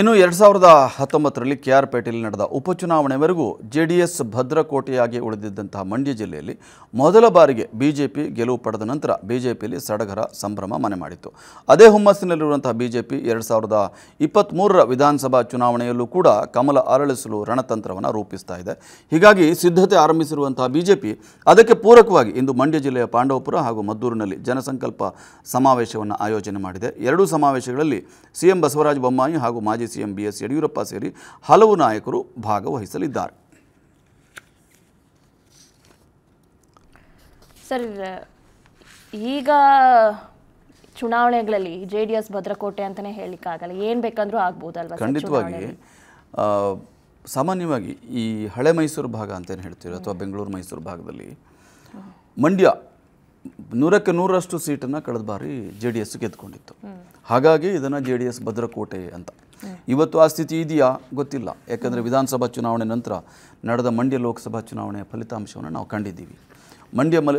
ಇನ್ನು ಎರಡು ಸಾವಿರದ ಹತ್ತೊಂಬತ್ತರಲ್ಲಿ ಕೆ ಪೇಟೆಯಲ್ಲಿ ನಡೆದ ಉಪಚುನಾವಣೆವರೆಗೂ ಜೆ ಡಿ ಎಸ್ ಭದ್ರಕೋಟೆಯಾಗಿ ಉಳಿದಿದ್ದಂತಹ ಮಂಡ್ಯ ಜಿಲ್ಲೆಯಲ್ಲಿ ಮೊದಲ ಬಾರಿಗೆ ಬಿಜೆಪಿ ಗೆಲುವು ಪಡೆದ ನಂತರ ಬಿಜೆಪಿಯಲ್ಲಿ ಸಡಗರ ಸಂಭ್ರಮ ಮನೆ ಮಾಡಿತ್ತು ಅದೇ ಹುಮ್ಮಸ್ಸಿನಲ್ಲಿರುವಂತಹ ಬಿಜೆಪಿ ಜೆ ಎರಡು ಸಾವಿರದ ಇಪ್ಪತ್ತ್ಮೂರರ ವಿಧಾನಸಭಾ ಚುನಾವಣೆಯಲ್ಲೂ ಕೂಡ ಕಮಲ ಅರಳಿಸಲು ರಣತಂತ್ರವನ್ನು ರೂಪಿಸ್ತಾ ಇದೆ ಹೀಗಾಗಿ ಸಿದ್ಧತೆ ಆರಂಭಿಸಿರುವಂತಹ ಬಿಜೆಪಿ ಅದಕ್ಕೆ ಪೂರಕವಾಗಿ ಇಂದು ಮಂಡ್ಯ ಜಿಲ್ಲೆಯ ಪಾಂಡವಪುರ ಹಾಗೂ ಮದ್ದೂರಿನಲ್ಲಿ ಜನಸಂಕಲ್ಪ ಸಮಾವೇಶವನ್ನು ಆಯೋಜನೆ ಮಾಡಿದೆ ಎರಡೂ ಸಮಾವೇಶಗಳಲ್ಲಿ ಸಿಎಂ ಬಸವರಾಜ ಬೊಮ್ಮಾಯಿ ಹಾಗೂ ಮಾಜಿ ಮಾಜಿ ಸಿಎಂ ಬಿ ಎಸ್ ಯಡಿಯೂರಪ್ಪ ಸೇರಿ ಹಲವು ನಾಯಕರು ಭಾಗವಹಿಸಲಿದ್ದಾರೆ ಸರ್ ಈಗ ಚುನಾವಣೆಗಳಲ್ಲಿ ಜೆ ಡಿ ಎಸ್ ಭದ್ರಕೋಟೆ ಅಂತಲೇ ಹೇಳಲಿಕ್ಕಾಗಲ್ಲ ಏನು ಬೇಕಂದ್ರೂ ಆಗ್ಬೋದಲ್ವ ಖಂಡಿತವಾಗಿ ಸಾಮಾನ್ಯವಾಗಿ ಈ ಹಳೆ ಮೈಸೂರು ಭಾಗ ಅಂತೇನು ಹೇಳ್ತೀವಿ ಅಥವಾ ಬೆಂಗಳೂರು ಮೈಸೂರು ಭಾಗದಲ್ಲಿ ಮಂಡ್ಯ ನೂರಕ್ಕೆ ನೂರಷ್ಟು ಸೀಟನ್ನು ಕಳೆದ ಬಾರಿ ಜೆ ಡಿ ಎಸ್ ಗೆದ್ದುಕೊಂಡಿತ್ತು ಹಾಗಾಗಿ ಇದನ್ನು ಜೆ ಡಿ ಎಸ್ ಭದ್ರಕೋಟೆ ಅಂತ ಇವತ್ತು ಆ ಸ್ಥಿತಿ ಇದೆಯಾ ಗೊತ್ತಿಲ್ಲ ಯಾಕಂದರೆ ವಿಧಾನಸಭಾ ಚುನಾವಣೆ ನಂತರ ನಡೆದ ಮಂಡ್ಯ ಲೋಕಸಭಾ ಚುನಾವಣೆಯ ಫಲಿತಾಂಶವನ್ನು ನಾವು ಕಂಡಿದ್ದೀವಿ ಮಂಡ್ಯ ಮಲ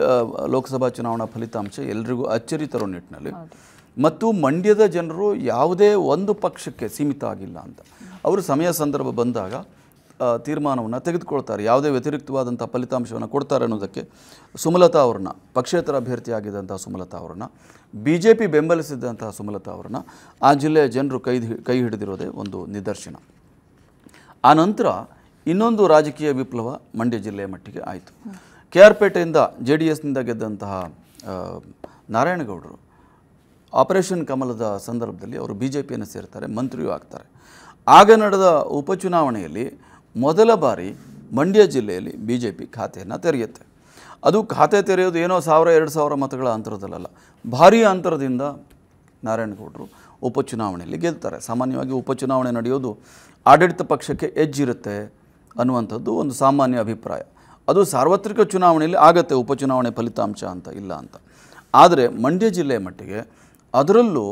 ಲೋಕಸಭಾ ಚುನಾವಣಾ ಫಲಿತಾಂಶ ಎಲ್ರಿಗೂ ಅಚ್ಚರಿ ತರೋ ನಿಟ್ಟಿನಲ್ಲಿ ಮತ್ತು ಮಂಡ್ಯದ ಜನರು ಯಾವುದೇ ಒಂದು ಪಕ್ಷಕ್ಕೆ ಸೀಮಿತ ಆಗಿಲ್ಲ ಅಂತ ಅವರು ಸಮಯ ಸಂದರ್ಭ ಬಂದಾಗ ತೀರ್ಮಾನವನ್ನು ತೆಗೆದುಕೊಳ್ತಾರೆ ಯಾವುದೇ ವ್ಯತಿರಿಕ್ತವಾದಂಥ ಫಲಿತಾಂಶವನ್ನು ಕೊಡ್ತಾರೆ ಅನ್ನೋದಕ್ಕೆ ಸುಮಲತಾ ಅವ್ರನ್ನ ಪಕ್ಷೇತರ ಅಭ್ಯರ್ಥಿಯಾಗಿದ್ದಂಥ ಸುಮಲತಾ ಅವ್ರನ್ನ ಬಿ ಜೆ ಪಿ ಬೆಂಬಲಿಸಿದಂತಹ ಸುಮಲತಾ ಅವ್ರನ್ನ ಆ ಜಿಲ್ಲೆಯ ಜನರು ಕೈ ಕೈ ಹಿಡಿದಿರೋದೇ ಒಂದು ನಿದರ್ಶನ ಆ ನಂತರ ಇನ್ನೊಂದು ರಾಜಕೀಯ ವಿಪ್ಲವ ಮಂಡ್ಯ ಜಿಲ್ಲೆಯ ಮಟ್ಟಿಗೆ ಆಯಿತು ಕೆ ಆರ್ ಪೇಟೆಯಿಂದ ಜೆ ಡಿ ಎಸ್ನಿಂದ ಗೆದ್ದಂತಹ ನಾರಾಯಣಗೌಡರು ಆಪರೇಷನ್ ಕಮಲದ ಸಂದರ್ಭದಲ್ಲಿ ಅವರು ಬಿ ಜೆ ಪಿಯನ್ನು ಸೇರ್ತಾರೆ ಮಂತ್ರಿಯೂ ಆಗ್ತಾರೆ ಆಗ ನಡೆದ ಉಪಚುನಾವಣೆಯಲ್ಲಿ ಮೊದಲ ಬಾರಿ ಮಂಡ್ಯ ಜಿಲ್ಲೆಯಲ್ಲಿ ಬಿ ಜೆ ಪಿ ಖಾತೆಯನ್ನು ತೆರೆಯುತ್ತೆ ಅದು ಖಾತೆ ತೆರೆಯೋದು ಏನೋ ಸಾವಿರ ಎರಡು ಸಾವಿರ ಮತಗಳ ಅಂತರದಲ್ಲ ಭಾರೀ ಅಂತರದಿಂದ ನಾರಾಯಣಗೌಡರು ಉಪಚುನಾವಣೆಯಲ್ಲಿ ಗೆಲ್ತಾರೆ ಸಾಮಾನ್ಯವಾಗಿ ಉಪಚುನಾವಣೆ ನಡೆಯೋದು ಆಡಳಿತ ಪಕ್ಷಕ್ಕೆ ಎಜ್ಜಿರುತ್ತೆ ಅನ್ನುವಂಥದ್ದು ಒಂದು ಸಾಮಾನ್ಯ ಅಭಿಪ್ರಾಯ ಅದು ಸಾರ್ವತ್ರಿಕ ಚುನಾವಣೆಯಲ್ಲಿ ಆಗತ್ತೆ ಉಪಚುನಾವಣೆ ಫಲಿತಾಂಶ ಅಂತ ಇಲ್ಲ ಅಂತ ಆದರೆ ಮಂಡ್ಯ ಜಿಲ್ಲೆಯ ಮಟ್ಟಿಗೆ ಅದರಲ್ಲೂ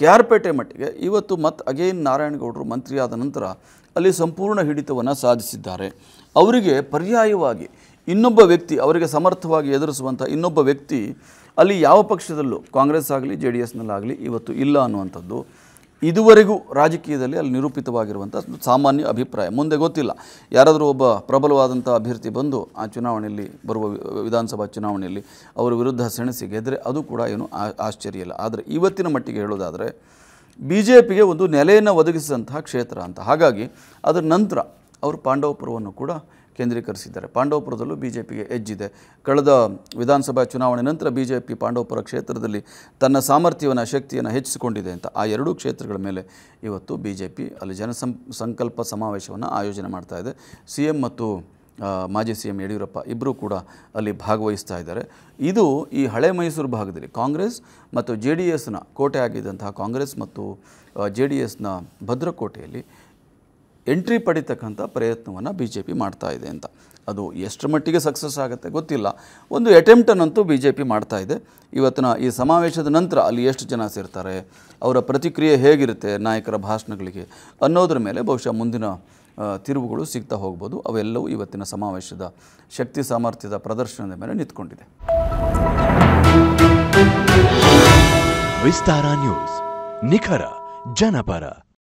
ಕೆ ಮಟ್ಟಿಗೆ ಇವತ್ತು ಮತ್ತು ಅಗೇನ್ ನಾರಾಯಣಗೌಡರು ಮಂತ್ರಿಯಾದ ನಂತರ ಅಲ್ಲಿ ಸಂಪೂರ್ಣ ಹಿಡಿತವನ್ನು ಸಾಧಿಸಿದ್ದಾರೆ ಅವರಿಗೆ ಪರ್ಯಾಯವಾಗಿ ಇನ್ನೊಬ್ಬ ವ್ಯಕ್ತಿ ಅವರಿಗೆ ಸಮರ್ಥವಾಗಿ ಎದುರಿಸುವಂಥ ಇನ್ನೊಬ್ಬ ವ್ಯಕ್ತಿ ಅಲ್ಲಿ ಯಾವ ಪಕ್ಷದಲ್ಲೂ ಕಾಂಗ್ರೆಸ್ ಆಗಲಿ ಜೆ ಡಿ ಎಸ್ನಲ್ಲಾಗಲಿ ಇವತ್ತು ಇಲ್ಲ ಅನ್ನುವಂಥದ್ದು ಇದುವರೆಗೂ ರಾಜಕೀಯದಲ್ಲಿ ಅಲ್ಲಿ ನಿರೂಪಿತವಾಗಿರುವಂಥ ಸಾಮಾನ್ಯ ಅಭಿಪ್ರಾಯ ಮುಂದೆ ಗೊತ್ತಿಲ್ಲ ಯಾರಾದರೂ ಒಬ್ಬ ಪ್ರಬಲವಾದಂಥ ಅಭ್ಯರ್ಥಿ ಬಂದು ಆ ಚುನಾವಣೆಯಲ್ಲಿ ಬರುವ ವಿಧಾನಸಭಾ ಚುನಾವಣೆಯಲ್ಲಿ ಅವರ ವಿರುದ್ಧ ಸೆಣಸಿ ಗೆದ್ದರೆ ಅದು ಕೂಡ ಏನು ಆಶ್ಚರ್ಯ ಇಲ್ಲ ಆದರೆ ಇವತ್ತಿನ ಮಟ್ಟಿಗೆ ಹೇಳೋದಾದರೆ ಬಿ ಜೆ ಪಿಗೆ ಒಂದು ನೆಲೆಯನ್ನು ಒದಗಿಸಿದಂತಹ ಕ್ಷೇತ್ರ ಅಂತ ಹಾಗಾಗಿ ಅದರ ನಂತರ ಅವರು ಪಾಂಡವಪುರವನ್ನು ಕೂಡ ಕೇಂದ್ರೀಕರಿಸಿದ್ದಾರೆ ಪಾಂಡವಪುರದಲ್ಲೂ ಬಿ ಜೆ ಪಿಗೆ ಹೆಜ್ಜಿದೆ ಕಳೆದ ವಿಧಾನಸಭಾ ಚುನಾವಣೆ ನಂತರ ಬಿ ಜೆ ಪಿ ಪಾಂಡವಪುರ ಕ್ಷೇತ್ರದಲ್ಲಿ ತನ್ನ ಸಾಮರ್ಥ್ಯವನ್ನು ಶಕ್ತಿಯನ್ನು ಹೆಚ್ಚಿಸಿಕೊಂಡಿದೆ ಅಂತ ಆ ಎರಡೂ ಕ್ಷೇತ್ರಗಳ ಮೇಲೆ ಇವತ್ತು ಬಿ ಜೆ ಪಿ ಅಲ್ಲಿ ಜನಸಂ ಸಂಕಲ್ಪ ಸಮಾವೇಶವನ್ನು ಆಯೋಜನೆ ಮಾಡ್ತಾ ಇದೆ ಸಿ ಎಂ ಮತ್ತು ಮಾಜಿ ಸಿ ಎಂ ಯಡಿಯೂರಪ್ಪ ಇಬ್ಬರೂ ಕೂಡ ಅಲ್ಲಿ ಭಾಗವಹಿಸ್ತಾ ಇದ್ದಾರೆ ಇದು ಈ ಹಳೆ ಮೈಸೂರು ಭಾಗದಲ್ಲಿ ಕಾಂಗ್ರೆಸ್ ಮತ್ತು ಜೆ ಡಿ ಎಸ್ನ ಕೋಟೆ ಆಗಿದ್ದಂತಹ ಕಾಂಗ್ರೆಸ್ ಮತ್ತು ಜೆ ಡಿ ಎಸ್ನ ಭದ್ರಕೋಟೆಯಲ್ಲಿ ಎಂಟ್ರಿ ಪಡಿತಕ್ಕಂಥ ಪ್ರಯತ್ನವನ್ನು ಬಿ ಜೆ ಪಿ ಮಾಡ್ತಾ ಇದೆ ಅಂತ ಅದು ಎಷ್ಟು ಮಟ್ಟಿಗೆ ಸಕ್ಸಸ್ ಆಗುತ್ತೆ ಗೊತ್ತಿಲ್ಲ ಒಂದು ಅಟೆಂಪ್ಟನ್ನಂತೂ ಬಿ ಜೆ ಪಿ ಮಾಡ್ತಾ ಇದೆ ಇವತ್ತಿನ ಈ ಸಮಾವೇಶದ ನಂತರ ಅಲ್ಲಿ ಎಷ್ಟು ಜನ ಸೇರ್ತಾರೆ ಅವರ ಪ್ರತಿಕ್ರಿಯೆ ಹೇಗಿರುತ್ತೆ ನಾಯಕರ ಭಾಷಣಗಳಿಗೆ ಅನ್ನೋದ್ರ ಮೇಲೆ ಬಹುಶಃ ಮುಂದಿನ ತಿರುವುಗಳು ಸಿಗ್ತಾ ಹೋಗ್ಬೋದು ಅವೆಲ್ಲವೂ ಇವತ್ತಿನ ಸಮಾವೇಶದ ಶಕ್ತಿ ಸಾಮರ್ಥ್ಯದ ಪ್ರದರ್ಶನದ ಮೇಲೆ ನಿಂತ್ಕೊಂಡಿದೆ ವಿಸ್ತಾರ ನ್ಯೂಸ್ ನಿಖರ ಜನಪರ